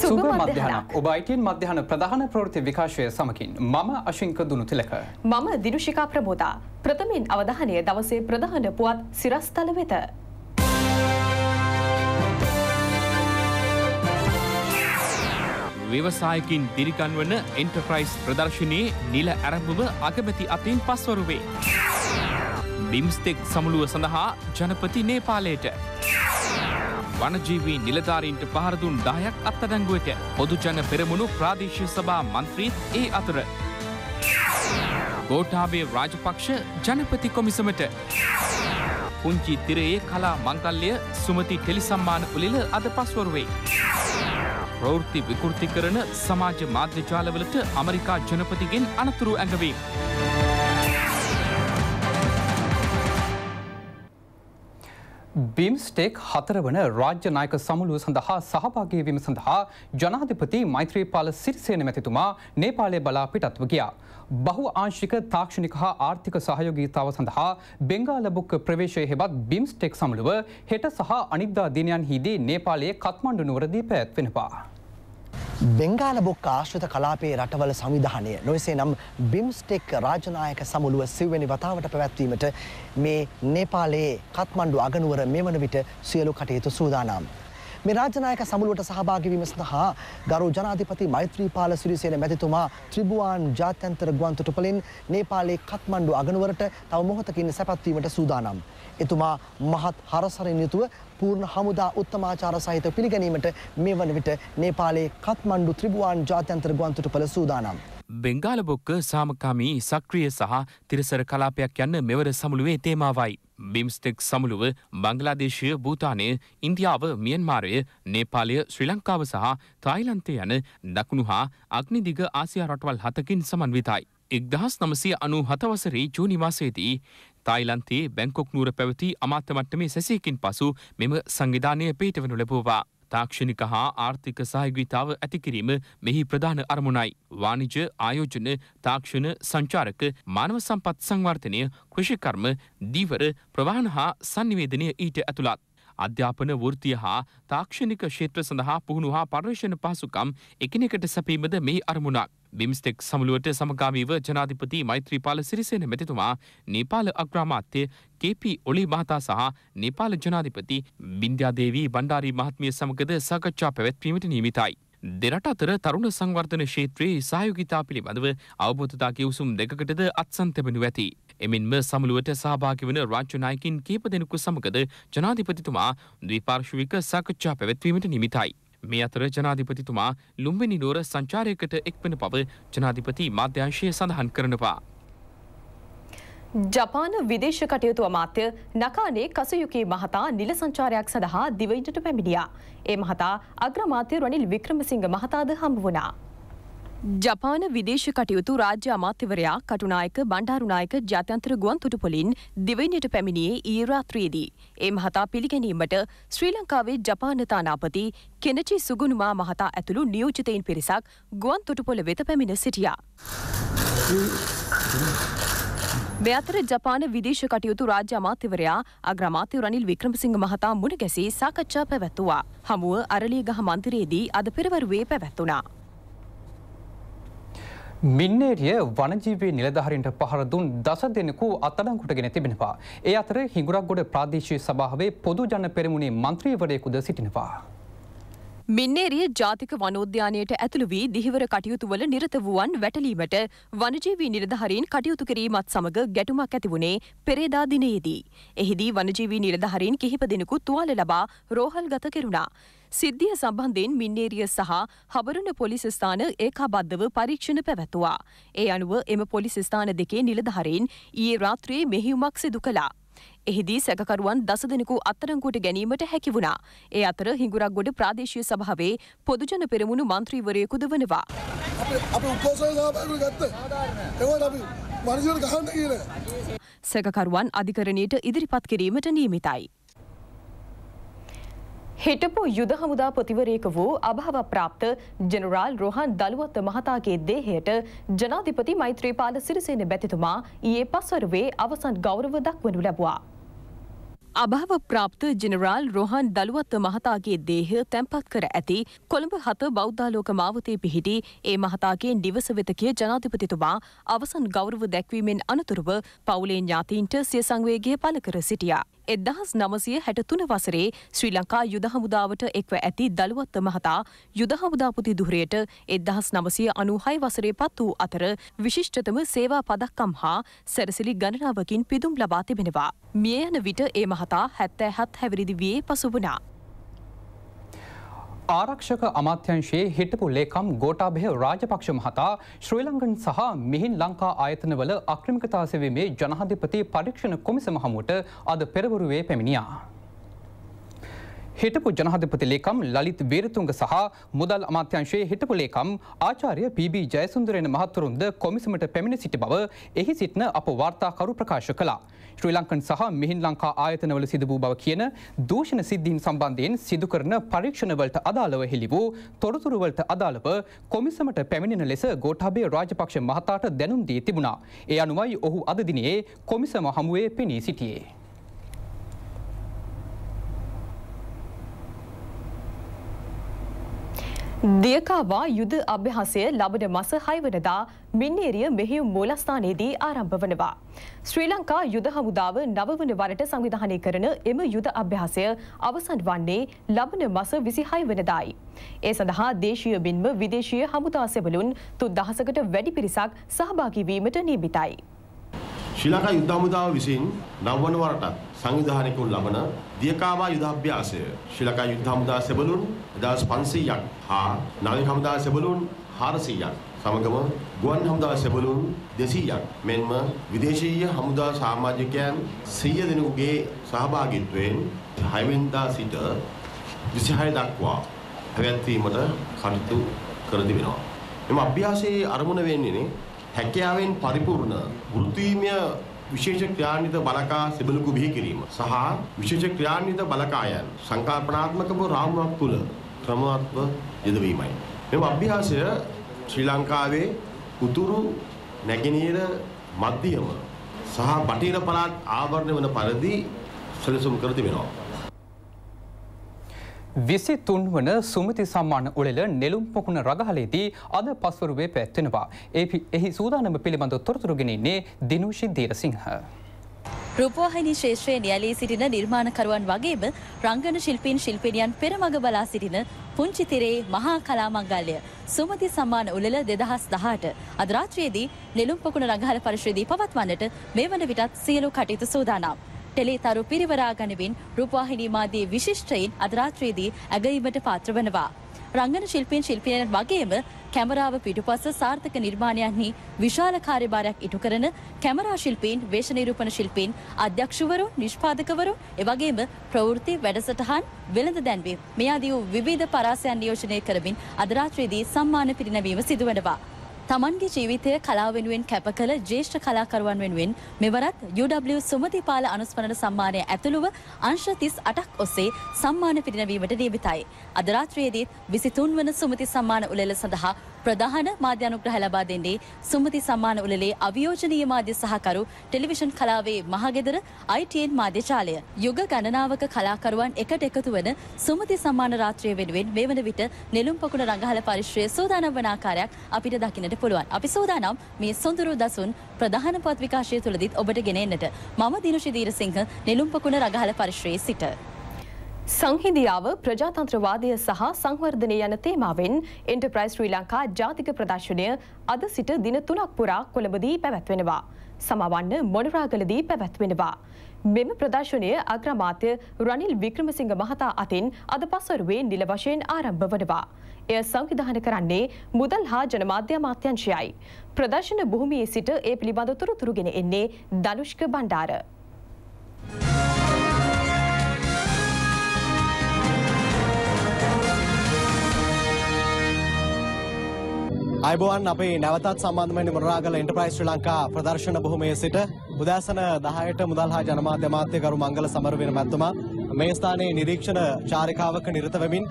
සුබ මධ්‍යහනක් ඔබයිටන් මධ්‍යහන ප්‍රධාන ප්‍රෘති විකාශය සමකින් මම අශංක දුනු තිලක. මම දිනුෂිකා ප්‍රබෝධා ප්‍රථමෙන් අවධානය දවසේ ප්‍රධාන පුවත් සිරස්තල වෙත. ව්‍යවසායකින් දිරිකන්වන එන්ටර්ප්‍රයිස් ප්‍රදර්ශනයේ නිල ඇරඹුව අගමැති අතින් පස්වරුවේ. බිම්ස්තෙක් සමුළුව සඳහා ජනපති නේපාලයට. වනජීවී නිලධාරීන්ට පහරදුන් දායක් අත්තඩංගුවට පොදුජන පෙරමුණු ප්‍රාදේශය සභා මන්ත්‍රීත් ඒ අතර. ගෝටාබේ රාජපක්ෂ ජනපති කොමිසමට. පුංචි තිරයේ කලා මංකල්ලය සුමති ටෙලිසම්මාන උලිල අද පස්වරුවේ. ප්‍රවෘත්ති විකෘති කරන සමාජ මාධ්‍යජාලවලට අමරිකා ජනපතිගෙන් අනතුරු ඇඟවී. බිම්ස්ටෙක් හතරවන රාජ්‍ය නායක සමුළුව සඳහා සහභාගී වීම සඳහා ජනාධිපති මෛත්‍රීපාල සිරිසේන මැතිතුමා නේපාලය බලා පිටත්ව ගියා. බහු ආංශික තාක්ෂණික හා ආර්ථික සහයෝගීතාව සඳහා බෙංගාලබුක් ප්‍රවේශය හෙවත් බිම්ස්ටෙක් සමුළුව හෙට සහ අනිද්දා දිනයන් හිදී නේපාලයේ කත්මණ්ඩු නුවරදී පැවැත්වෙනවා. බෙංගාල බොක්ක ආශ්‍රිත කලාපයේ රටවල සංවිධානය නොවසේ නම් බිම්ස්ටෙක් රාජනායක සමුළුව සිව්වැනි වතාවට පැවැත්වීමට මේ නේපාලයේ කත්මණ්ඩු අගනුවර මෙවන විට සියලු කටයුතු සූදානම්. මේ රාජනායක සමුළුවට සහභාගී වීම සඳහා ගරු ජනාධිපති මෛත්‍රීපාල සිරිසේන මැතිතුමා ත්‍රිභුවන් ජාත්‍යන්තර ගුවන්තොටුපළින් නේපාලයේ කත්මණ්ඩු අගනුවරට තව මොහොතකින් සැපත් වීමට සූදානම්. එතුමා මහත් හරසරින් යුතුව පූර්ණ හමුදා උත්තමාචාර සහිත පිළිගැනීමට මේ වන විට නේපාලයේ කත්මණ්ඩු ත්‍රිභුවන් ජාත්‍යන්තර ගුවන්තොටුපළ සූදානම්. බෙංගාලබොක්ක සාමකාමී සක්‍රිය සහ තිරසර කලාපයක් යන්න මෙවර සමුළුවේ තේමාවයි. බිම්ස්ටෙක් සමුළුව බංගලාදේශය භූතානය ඉන්දියාව මියන්මාරය නේපාලය ශ්‍රී ලංකාව සහ තායිලන්තය යන දකුණු හා අග්නිදිග ආසියා රටවල් හතකින් සමන්විතයි. එක්දහස් නමසය අනු හතවසරේ ජූනිවාසේදී තායිලන්තයේ බැංකොක් නූර පැවති අමාත්‍යමට්ටමේ සැසයකින් පසු මෙම සංවිධානය පේටවනු ලැබෝවා. තාක්ෂණික හා ආර්ථික සහයගිතාව ඇතිකිරීම මෙහි ප්‍රධාන අරමුණයි. වාණිජ ආයෝජන තාක්ෂණ සංචාරක මානව සම්පත් සංවර්ධනය කෘෂිකර්ම දීවර ප්‍රවාහන හා සංනිවේදනය ඊට ඇතුළත්. අධ්‍යාපන වෘතිය හා තාක්ෂණික ක්ෂේත්‍ර සඳහා පුහුණු හා පර්යේෂණ පහසුකම් එකිනෙකට සැපීමද මේ අරමුණක්. බිම්ස්ටෙක් සමුළුවට සමගාමීව ජනාධිපති මෛත්‍රීපාල සිරිසේන මැතිතුමා නේපාල අග්‍රාමාත්‍ය කේපී ඔලි මහතා සහ නේපාල ජනාධිපති බින්ද්‍යාදේවී බණ්ඩාරී මහත්මිය සමගද සාකච්ඡා පැවැත්වීමට නියමිතයි. දෙරට අතර තරුණ සංවර්ධන ශේත්‍රයේ සහයෝගිතා පිළිබඳව අවබෝධතා කිවසුම් දෙකකටද අත්සන් තැබෙනු ඇති. එමෙන්ම සමුළුවට සහභාගි වන රාජ්‍යනායකින් කීප දෙනෙකු සමගද ජනාධිපතිතුමා ද්විපාර්ශවික සාකච්ඡා පැවැත්වීමට නිමිතයි. මේ අතර ජනාධිපතිතුමා ලුම්බිනි නුවර සංචාරයකට එක්වන බව ජනාධිපති මාධ්‍යංශය සඳහන් කරනවා. ජපාන විදේශ කටයුතු අමාත්‍ය නකානේ කසයුකී මහතා නිල සංචාරයක් සඳහා දිවයිනට පැමිණියා. ඒ මහතා අග්‍රමාත්‍ය රනිල් වික්‍රමසිංහ මහතාද හම්බ වුණා. ජපාන විදේශ කටයුතු රාජ්‍ය අමාත්‍යවරයා කටුනායක බණ්ඩාරුනායක ජාත්‍යන්තර ගුවන්තොටුපොලින් දිවයිනට පැමිණියේ ඊ රාත්‍රියේදී. ඒ මහතා පිළිගැනීමට ශ්‍රී ලංකාවේ ජපාන තානාපති කෙනචි සුගුණුමා මහතා ඇතුළු නියෝජිතයින් පිරිසක් ගුවන්තොටුපොළ වෙත පැමිණ සිටියා. මෙතර ජපාන විදේශ කටයුතු රාජ්‍ය අමාත්‍යවරයා අග්‍රාමාත්‍ය රනිල් වික්‍රමසිංහ මහතා මුණ ගැසී සාකච්ඡා පැවැත්තුවා. හමුව අරලියගහ මන්දිරයේදී අද පෙරවරුවේ පැවැත්වුණා. මින්නේරිය වනජීවී නිලධහරින්ට පහර දුන් දස දෙනෙකු අත්අඩංකුටගෙන තිබෙනවා. ඒ අතර හිඟුරක්ගොඩ ප්‍රාදේශීය සභාවේ පොදු ජන පෙරමුණේ මන්ත්‍රීවරයෙකුද සිටිනවා. මින්නේරිය ජාතික වනෝද්‍යානයට ඇතුළු වී දිහිවර කටයුතුවල නිරත වුවන් වැටලීමට වනජීවී නිලධහරින් කටයුතු කිරීමත් සමඟ ගැටුමක් ඇතිවුණේ පෙරේදා දිනයේදී. එහිදී වනජීවී නිලධහරින් කිහිප දෙනෙකු තුවාල ලබා රෝහල් ගත කෙරුණා. සිද්ධිය සම්බන්ධයෙන් මින්නේරිය සහ හබරුණ පොලිස් ස්ථාන ඒකාබද්ධව පරීක්ෂණ පැවැත්තුවා. ඒ අනුව එම පොලිස් ස්ථාන දෙකේ නිලධහරින් ඊයේ රාත්‍රයේ මෙහිුමක් සිදු කලා. එහිදී සැකකරුවන් දස දෙනෙකු අත්තරංකුවට ගැනීමට හැකි වුණා. ඒ අතර හිඟුරක්ගොඩ ප්‍රාදේශීය සභාවේ පොදුජන පෙරමුණු මන්ත්‍රීවරයෙකුද වනවා. සැකකරුවන් අධිකරණයට ඉදිරිපත් කිරීමට නියමිතයි. හිටපු යුද හමුදා ප්‍රතිවරයක වූ අභාව ප්‍රාප්ත ජනරාල් රොහන් දළුවත්ත මහතාගේ දේහයට ජනාධිපති මෛත්‍රීපාල සිරිසේන බැතිතුමා ඊයේ පස්වරුවේ අවසන් ගෞරව දක්වනු ලැබවා. අභාව ප්‍රාප්ත ජෙනරාල් රොහන් දළුවත්ත මහතාගේ දේහය තැන්පත් කර ඇති කොළඹ හත බෞද්ධාලෝක මාවතේ පිහිටි ඒ මහතාගේ නිවස වෙතකය ජනාධිපතිතුමා අවසන් ගෞරව දැක්වීමෙන් අනතුරුව පවුලේ ඥාතීන්ට සිය සංවේගය පළ කර සිටියා. එදහස් නමසය හැටතුන වසරේ ශ්‍රී ලංකා යුදහමුදාවට එක්ව ඇති දළුවත්ත මහතා යුදහමුදාපති දුහරයට එදහස් නමසය අනුහයි වසරේ පත් වූ අතර විශිෂ්ටතම සේවා පදක්කම් හා සැරසිලි ගණනාවකින් පිදුම් ලබා තිබෙනවා. මිය යන විට ඒ මහතා හැත්තෑ හත් හැවිරිදි වයේ පසු වනා. ආරක්ෂක අමාත්‍යංශයේ හිටපු ලේකම් ගෝටාභය රාජපක්ෂ මහතා ශ්‍රී ලංකන් සහ මිහින් ලංකා ආයතනවල අක්‍රමිකතා සෙවීමේ ජනාධිපති පරීක්ෂණ කොමිසම හමුවට අද පෙරවරුවේ පැමිණියා. හිටපු ජනහධපති ලේකම් ලලිත් වේරතුංග සහ මුදල් අමාත්‍යංශයේ හිටපු ලේකම් ආචාර්ය පීබී ජයසුන්දරයන මහත්තුරුන්ද කොමිසමට පැමිණ සිටි බව එහි සිටින අප වාර්තාකරු ප්‍රකාශ කළා. ශ්‍රී ලංකන් සහ මිහින් ලංකා ආයතනවල සිදු වූ බව කියන දූෂණ සිද්ධීන් සම්බන්ධයෙන් සිදු කරන පරීක්ෂණවලට අදාළව හෙළි වූ තොරතුරුවලට අදාළව කොමිසමට පැමිණෙන ලෙස ගෝඨාභය රාජපක්ෂ මහතාට දැනුම් දී තිබුණා. ඒ අනුවයි ඔහු අද දිනේ කොමිසම හමුවේ පෙනී සිටියේ. දියකාවා යුද අභ්‍යහසය ලබන මස හයවනදා මින්නේරිය මෙහිුම් මූලස්ථානයේදී ආරම්භ වනවා. ශ්‍රී ලංකා යුද හමුදාව නවවන වරට සංවිධානය කරන එම යුද අභ්‍යාසය අවසන් වන්නේ ලබන මස විසි හයවනදායි. ඒ සඳහා දේශීය බින්ම විදේශීය හමුදා සෙවලුන් තුත් දහසකට වැඩි පිරිසක් සහභාගිවීමට නීමිතයි. ශ්‍රී ලංකා යුද හමුදාව විසින් නවවන වරටත් සංවිධානයකින් ලබන දියකාවා යුධාභ්‍යාසය ශ්‍රී ලංකා යුද හමුදා සෙබළුන් 1500ක් හා නාවික හමුදා සෙබළුන් 400ක් සමගම ගුවන් හමුදා සෙබළුන් 200ක් මෙන්ම විදේශීය හමුදා සමාජිකයන් 100 දෙනෙකුගේ සහභාගීත්වයෙන් 6 වෙනිදා සිට 26 දක්වා පැවැත්වීමට කටයුතු කරදි වෙනවා. එම අභ්‍යාසයේ අරමුණ වෙන්නේ හැකියාවෙන් පරිපූර්ණ වෘත්තීය විශේෂ ක්‍රියාන්විත බලකා සෙබළකු බිහි කිරීම සහ විශේෂ ක්‍රියාන්විත බලකායන් සංකල්පනාත්මකව රාමුවක් තුල ක්‍රමවත්ව යෙදවීමයි. මෙම අභ්‍යාසය ශ්‍රී ලංකාවේ උතුරු නැගෙනහිර මධ්‍යම සහ බටහිර පළාත් ආවරණය වන පරිදි සැලසුම් කර තිබෙනවා. විසි තුන්වන සුමති සම්මාන උළෙල නෙළුම් පොකුණ රගහලේදී අද පස්වරුවේ පැත්වෙනවා. එහි සූදානම පිළිබඳ තොරතුරගෙනන්නේ දිනුෂි දීරසිංහ. රූපවාහිනි ශේෂ්‍රයේ නියලී සිටින නිර්මාණකරුවන් වගේම රංගන ශිල්පීන් ශිල්පිනියන් පෙරමග බලා සිටින පුංචි තිරේ මහා කලා මංගල්‍ය සුමති සම්මාන උළෙල 2018 අද රාත්‍රියේදී නෙළුම්පොකුණ රඟහල පරිශ්‍රයේදී පවත්වන්නට මේ වන විටත් සියලු කටයුතු සූදානම්. ටෙලිතරු පිරිවරා ගනිමින් රූපවාහිනීමාදී විශිෂ්ටයින් අදරාත්‍රයේදී ඇගීමට පාත්‍ර වනවා. රංගන ශිල්පීන් ශිල්පියන් වගේම කැමරාව පිටුපස සාර්ථක නිර්මාණයන්හි විශාල කාර්යභාරයක් ඉටු කරන කැමරා ශිල්පීන්, වේශ නිරූපණ ශිල්පීන්, අධ්‍යක්ෂවරු, නිෂ්පාදකවරු, එවැගේම ප්‍රවෘත්ති වැඩසටහන් වෙළඳ දැන්වීම් මේ ආදී වූ විවිධ පරාසයන් නියෝජනය කරමින් අද රාත්‍රියේදී සම්මාන පිරිනැමීම සිදු වෙනවා. තමන්ගේ ජීවිතය කලා වෙනුවෙන් කැප කළ ජේෂ්ඨ කලාකරුවන් වෙනුවෙන් මෙවරත් UW සුමතිපාල අනුස්මරණ සම්මානය ඇතුළුව අංශ තිස් අටක් ඔස්සේ සම්මාන පිරිනවීමට නියමිතයි. අද රාත්‍රියේදීත් විසිතුන් වන සුමති සම්මාන උළෙල සඳහා ප්‍රධාන මාධ්‍යනුග්‍රහ ලබා දෙන්නේ සුමති සම්මාන උළෙලේ අවියෝජනීය මාධ්‍ය සහකරු ටෙලිවිෂන් කලාවේ මහගෙදර ITN මාධ්‍ය ජාලය. යුග ගණනාවක කලාකරුවන් එකට එකතු වන සුමති සම්මාන රාත්‍රිය වෙනුවෙන් මේ වන විට නෙළුම් පොකුණ රඟහල පරිශ්‍රයේ සූදානම් වන ආකාරයක් අපිට දකින්නට පුළුවන්. අපි සූදානම් මේ සොඳුරු දසුන් ප්‍රධාන පත් විකාශය තුළදීත් ඔබට ගෙන එන්නට. මම දිනුෂි දීරසිංහ නෙළුම් පොකුණ රඟහල පරිශ්‍රයේ සිට සංහිදියාව ප්‍රජාතන්ත්‍රවාදය සහ සංවර්ධනය යන තේමාවෙන් එන්ටර්ප්‍රයිස් ශ්‍රී ලංකා ජාතික ප්‍රදර්ශනය අද සිට දින තුනක් පුරා කොළඹදී පැවැත්වෙනවා. සමවන්න මොනරාගලදී පැවැත්වෙනවා. මෙම ප්‍රදර්ශනය අග්‍රමාත්‍ය රනිල් වික්‍රමසිංහ මහතා අතින් අද පස්වරුවේ නිල වශයෙන් ආරම්භ වනවා. එය සංවිධාන කරන්නේ මුදල් හා ජනමාධ්‍ය අමාත්‍යංශයයි. ප්‍රදර්ශන භූමියේ සිට ඒ පිළිබඳ තොරතුරු ගෙන එන්නේ දනුෂ්ක බණ්ඩාර. අයිබෝවන් අපේ නැවතත් සම්බන්ධමනි මුරාගල එන්ටප්‍රයිස් ශ්‍රී ලංකා ප්‍රදර්ශන බොහොමයේ සිට උදෑසන 10ට මුදල් හා ජනමාධ්‍ය අමාත්‍යකරු මංගල සමරවීර මැතිතුමා මේ ස්ථානයේ නිරීක්ෂණ චාරිකාවක නිරත වෙමින්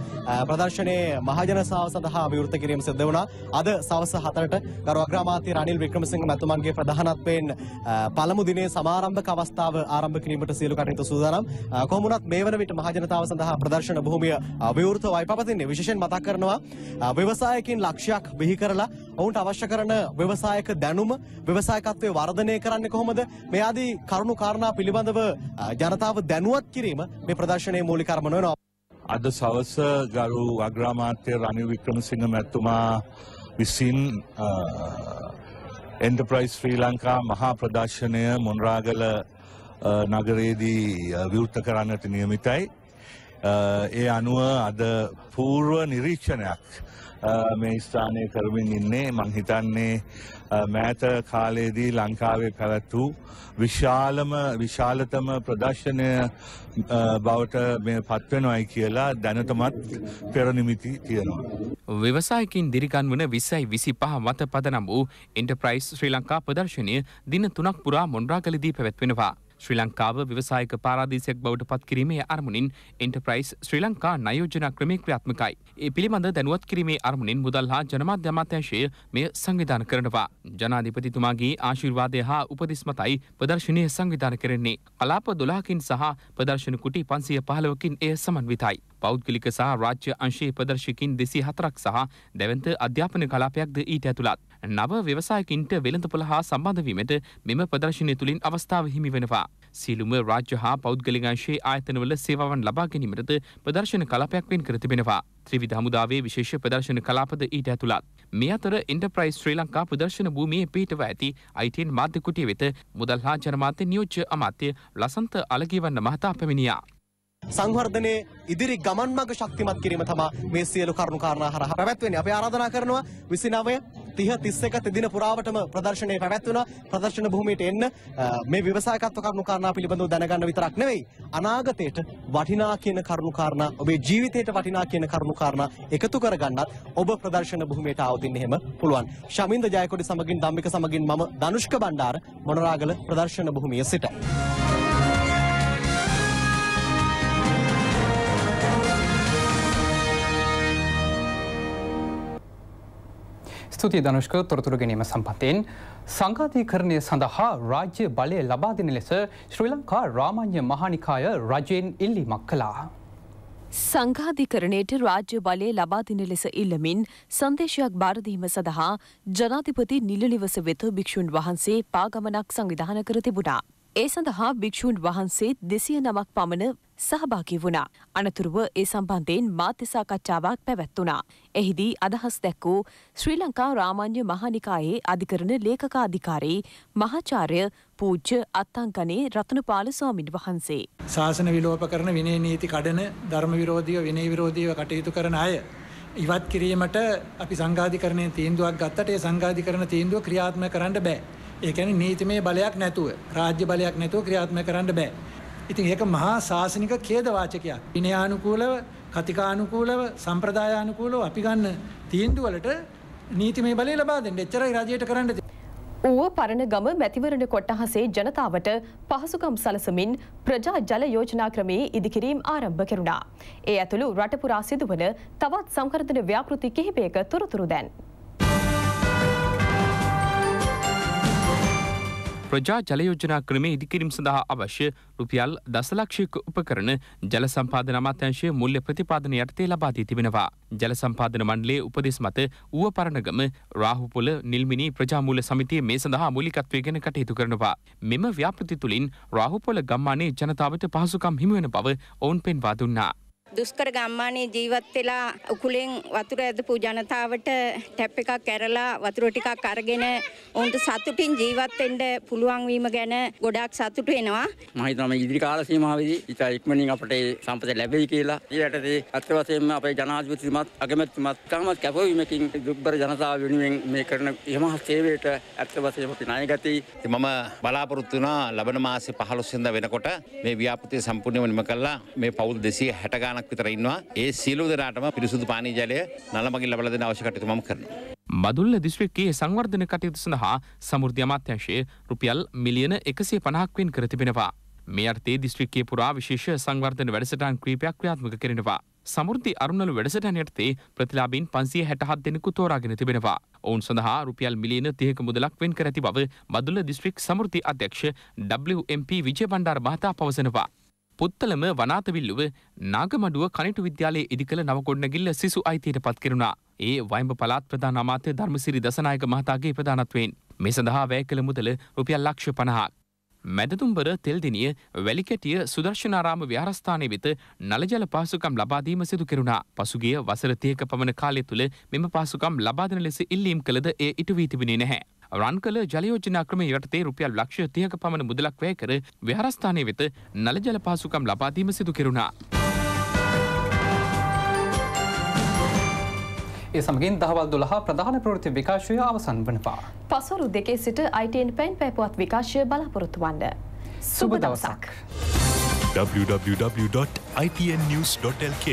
ප්‍රදර්ශනයේ මහජන සාව සඳහා විවෘත කිරීම සිද්ධ වුණා. අද සවස 4ට ගරු අග්‍රාමාත්‍ය රනිල් වික්‍රමසිංහ මැතිතුමන්ගේ ප්‍රධානත්වයෙන් පළමු දිනේ සමාරම්භක අවස්ථාව ආරම්භ කිරීමට සියලු කටයුතු සූදානම්. කොහොම වුණත් මේ වන විට මහජනතාව සඳහා ප්‍රදර්ශන භූමිය විවෘතවයි පවතින්නේ. විශේෂයෙන් මතක් කරනවා ව්‍යවසායකින් ලක්ෂයක් බිහි කරලා ඔවුන්ට අවශ්‍ය කරන ව්‍යවසායක දැනුම ව්‍යවසායකත්වය වර්ධනය කරන්නේ කොහොමද? මේ ආදී කරුණු කාරණා පිළිබඳව ජනතාව දැනුවත් කිරීම මේ පැවැත්වෙනි ප්‍රදර්ශනයේ මූලික අරමුණ වෙනවා. අද සවස ගරු අග්‍රාමාත්‍ය රනිල් වික්‍රමසිංහ මැතිතුමා විසින් එන්ටර්ප්‍රයිස් ශ්‍රී ලංකා මහා ප්‍රදර්ශනය මොනරාගල නගරයේදී විවෘත කරන්නට නියමිතයි. ඒ අනුව අද පූර්ව නිරීක්ෂණයක් මේ ස්ථානය කරමින් ඉන්නේ මං හිතන්නේ මෑත කාලයේදී ලංකාවේ පැවැත්වූ විශාලම විශාලතම ප්‍රදර්ශනය බවට මේ පත්වෙනවයි කියලා දැනටමත් පෙරනිමිති තියෙනවා. ව්‍යවසායකින් දිරිගන් වන විසයි විසි පහ මත පදනම් වූ ඉන්ටප්‍රයිස් ශ්‍රී ලංකා ප්‍රදර්ශනය දින තුනක් පුරා මොන්ඩ්‍රාගලදී පැවැත්වෙනවා. ශ්‍රී ලංකාව ව්‍යවසායක පාරාදීසයක් බවට පත් කිරීමේ අරමුණින් එන්ටප්‍රයිස් ශ්‍රී ලංකා නයෝජන ක්‍රමේ ක්‍රියාත්මකයි. ඒ පිළිබඳ දැනුවත් කිරීමේ අරමුණින් මුදල් හා ජනමාධ්‍ය අමාත්‍යාංශය මෙය සංවිධාන කරනවා. ජනාධිපතිතුමාගේ ආශිර්වාදය හා උපදෙස් මතයි ප්‍රදර්ශනය සංවිධාන කරන්නේ. කලාප 12කින් සහ ප්‍රදර්ශන කුටි 515කින් එය සමන්විතයි. පෞද්ගලික සහ රාජ්‍ය අංශයේ ප්‍රදර්ශකකින් 204ක් සහ දැවැන්ත අධ්‍යාපන කලාපයක්ද ඊට ඇතුළත්. නව ව්‍යවසායකින්ට වෙළඳපොළ හා සම්බන්ධවීමට මෙම ප්‍රදර්ශනය තුළින් අවස්ථාව හිමි වෙනවා. සියලුම රාජ්‍ය හා පෞද්ගලිකංශයේ ආයතනවල සේවාවන් ලබා ගැනීමටද ප්‍රදර්ශන කලාපයක් වෙන් කර තිබෙනවා. ත්‍රිවිධ හමුදාවේ විශේෂ ප්‍රදර්ශන කලාපද ඊට ඇතුළත්. මේ අතර එන්ටර්ප්‍රයිස් ශ්‍රී ලංකා ප්‍රදර්ශන භූමියේ පිහිටව ඇති අයිටන් මාධ්‍යකුටිය වෙත මුදල් හා ජනමාත්‍ය නියෝජ්‍ය අමාත්‍ය ලසන්ත අලගේවන්න මහතා පැමිණියා. සංවර්ධනයේ ඉදිරි ගමන් මඟ ශක්තිමත් කිරීම තමා මේ සියලු කරුණු කාරණා හරහා පැවැත්වෙන්නේ. අපි ආරාධනා කරනවා 29 තිහ තිස්සක තිදින පුරාවටම ප්‍රදර්ශනය පැවැත්වන ප්‍රදර්ශන භූමියට එන්න මේ විවසායකත්ව කරුණු කාරණා පිළිබඳව දැනගන්න විතරක් නෙවෙයි අනාගතයට වටිනා කියන කරුණු කාරණා ඔබේ ජීවිතයට වටිනා කියන කරුණු කාරණා එකතු කරගන්නත් ඔබ ප්‍රදර්ශන භූමියට આવොත් ඉන්න එහෙම පුළුවන් ශමින්ද ජයකොඩි සමගින් ධම්මික සමගින් මම ධනුෂ්ක බණ්ඩාර මොනරාගල ප්‍රදර්ශන භූමිය සිට ස්තුති දනුෂ්ක තොරතුරගැනීම සම්පතයෙන් සංඝාධීකරණය සඳහා රාජ්‍ය බලය ලබාදෙන ලෙස ශ්‍රී ලංකා රාමාන්‍ය මහානිකාය රජයෙන් ඉල්ලීමක් කළා. සංඝාධිකරණයට රාජ්‍ය බලය ලබාදින ලෙස ඉල්ලමින් සංදේශයක් භාරදීම සඳහා ජනාධිපති නිලලිවස වෙත භික්‍ෂූන් වහන්සේ පාගමනක් සංවිධාන කර තිබුණා. ඒ සඳහා භික්‍ෂූන් වහන්සේ දෙසිය නමක් පමණ සහභාගී වුණා. අනතුරුව ඒ සම්බන්ධයෙන් මාත්‍යසාකච්ඡාවක් පැවැත්වුණා. එහිදී අදහස් දැක් වූ ශ්‍රී ලංකා රාමාන්‍ය මහනිකායේ අධිකරණ ලේකකාධිකාරී මහාචාර්ය පූජ්‍ය අත්තංකනේ රත්නපාල ස්වාමින් වහන්සේ. ශාසන විලෝප කරන විනේ නීති කඩන ධර්ම විරෝධීව විනේ විරෝධීව කටයුතු කරන අය ඉවත් කිරීමට අපි සංඝාධිකරණයේ තීන්දුවක් ගත්තට ඒ සංඝාධිකරණ තීන්දුව ක්‍රියාත්මක කරන්න බෑ. ඒ කියන්නේ නීතිමය බලයක් නැතුව රාජ්‍ය බලයක් නැතුව ක්‍රියාත්මක කරන්න බෑ. ඉතින් ඒක මහා ශාසනික ඛේදවාචකයක්. විනයානුකූලව, කතිකානුකූලව, සම්ප්‍රදායානුකූලව අපි ගන්න තීන්දුවලට නීතිමය බලය ලබා දෙන්න. එච්චරයි රජයට කරන්න ඌව පරණගම මැතිවරණ කොට්ටහසේ ජනතාවට පහසුකම් සලසමින් ප්‍රජා ජල යෝජනා ක්‍රමයේ ඉදිකිරීම් ආරම්භ කෙරුණා. ඒ ඇතුළු රටපුරා සිදුවන තවත් සංකර්ධන ව්‍යාපෘති කිහිපයක තොරතුරු දැන්. ප්‍රජා ජලයෝජනා ක්‍රමේ ඉදිකිරීම සඳහා අවශ්‍ය රුපියල් දසලක්ෂයක උපකරන ජල සම්පාදන අමාත්‍යංශයේ මුල්‍ය ප්‍රතිපාදන යටතේ ලබා දී තිබෙනවා. ජල සම්පාදන මණ්ඩලයේ උපදෙස් මත ඌව පරණගම රාහුපොළ නිල්මිනි ප්‍රජාමූල සමිතිය මේ සඳහා මූලිකත්වය ගැන කටයුතු කරනවා. මෙම ව්‍යාපෘති තුළින් රාහුපොළ ගම්මානයේ ජනතාවට පහසුකම් හිමිවන බව ඔවුන් පෙන්වා දුන්නා. දුෂ්කර ගම්මානයේ ජීවත් වෙලා උකුලෙන් වතුර ඇදපු ජනතාවට ටැප් එකක් ඇරලා වතුර ටිකක් අරගෙන ඔවුන්ට සතුටින් ජීවත් වෙන්න පුළුවන් වීම ගැන ගොඩාක් සතුටු වෙනවා. මම හිතනවා ඉදිරි කාල සීමාවේදී ඉතා ඉක්මනින් අපට සම්පත ලැබෙයි කියලා. ඒ යටතේ අත්‍ය වශයෙන්ම අපේ ජනාධිපතිතුමත් අගමැතිතුමත් කමත් කැපවීමකින් දුක්බර ජනතාව වෙනුවෙන් මේ කරන යමහ සේවයට ඇත්ත වශයෙන්ම අපි ණය ගතියි. මම බලාපොරොත්තු වුණා ලබන මාසේ 15 වෙනිදා වෙනකොට මේ ව්‍යාපෘතිය සම්පූර්ණයෙන්ම නිම කළා. මේ පවුල් 260 ගානක් 100ක් විතර ඉන්නවා. ඒ සියලු දෙනාටම පිරිසුදු පානීය ජලය නළමගින් ලබා දෙන අවශ්‍ය කටයුතු මම කරනවා. බදුල්ල දිස්ත්‍රික්කයේ සංවර්ධන කටයුතු සඳහා සමෘද්ධි අමාත්‍යංශයේ රුපියල් මිලියන 150ක් වෙන් කර තිබෙනවා. මේ අර්ථයේ දිස්ත්‍රික්කයේ පුරා විශේෂ සංවර්ධන වැඩසටහන් කීපයක් ක්‍රියාත්මක කරනවා. සමෘද්ධි අරුණල වැඩසටහන යටතේ ප්‍රතිලාබීන් පන්සිය හැටහත් දෙනෙකු තෝරාගෙන තිබෙනවා. ඔවුන් සඳහා රුපියල් මිලියන තියක මුදලක් වෙන් කර ඇති බව බදුල්ල දිස්ත්‍රික් සමෘති අධ්‍යක්ෂ WMP විජය බණ්ඩාර මහතා පවසනවා. පුත්තලම වනාතවිල්ලුව නාගමඩුව කනිටු විද්‍යාලයේ ඉදිකළ නවකොඩනගිල්ල සිසු අයිතියට පත් කෙරුණා. ඒ වයිඹ පළාත් ප්‍රධාන අමාත්‍ය ධර්මසිරි දසනායක මහතාගේ ප්‍රධානත්වයෙන් මේ සඳහා වැය කළ මුදල රුපියල් ලක්ෂ 50ක්. මැදතුම්බර තෙල්දිනිය වැලිකැටිය සුදර්ශනාරාම විහාරස්ථානය වෙත නලජල පාසුකම් ලබාදීම සිදු කෙරුණා. පසුගිය වසර තියක පමණ කාලය තුළ මෙම පාසුකම් ලබාදන ලෙස ඉල්ලීම් කළද ඒ ඉටුවී තිබුණේ නැහැ. රන්කල ජලයෝජනා ක්‍රමේ යටතේ රුපියල් ලක්ෂ 30ක පමණ මුදලක් වැය කර විහාරස්ථානයේ වෙත නල ජල පහසුකම් ලබා දීම සිදු කෙරුණා. ඒ සමගින් දහවල් දොළහා ප්‍රධාන ප්‍රෘති විකාශය අවසන් වනපා. පසුරු දෙකේ සිට අයිටන් පැන් පැපුවත් විකාශය බලාපොරොත්තු වන්න. සුබ දවසක්. www.itnnews.lk